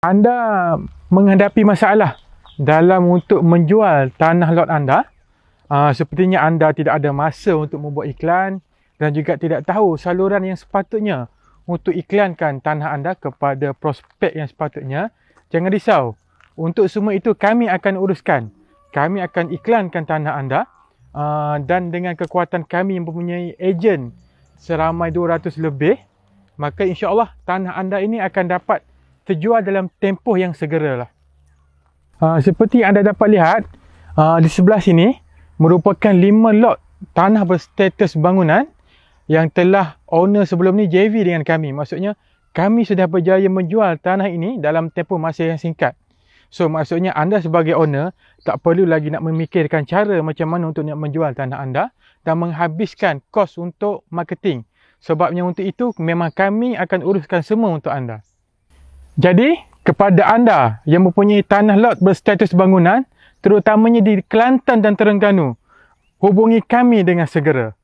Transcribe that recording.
anda menghadapi masalah dalam untuk menjual tanah lot anda uh, sepertinya anda tidak ada masa untuk membuat iklan dan juga tidak tahu saluran yang sepatutnya untuk iklankan tanah anda kepada prospek yang sepatutnya jangan risau untuk semua itu kami akan uruskan kami akan iklankan tanah anda uh, dan dengan kekuatan kami yang mempunyai ejen seramai 200 lebih maka insyaallah tanah anda ini akan dapat terjual dalam tempoh yang segera lah. Uh, seperti anda dapat lihat uh, di sebelah sini merupakan 5 lot tanah berstatus bangunan yang telah owner sebelum ni JV dengan kami. Maksudnya kami sudah berjaya menjual tanah ini dalam tempoh masa yang singkat. So maksudnya anda sebagai owner tak perlu lagi nak memikirkan cara macam mana untuk nak menjual tanah anda dan menghabiskan kos untuk marketing. Sebabnya untuk itu memang kami akan uruskan semua untuk anda. Jadi, kepada anda yang mempunyai tanah lot berstatus bangunan, terutamanya di Kelantan dan Terengganu, hubungi kami dengan segera.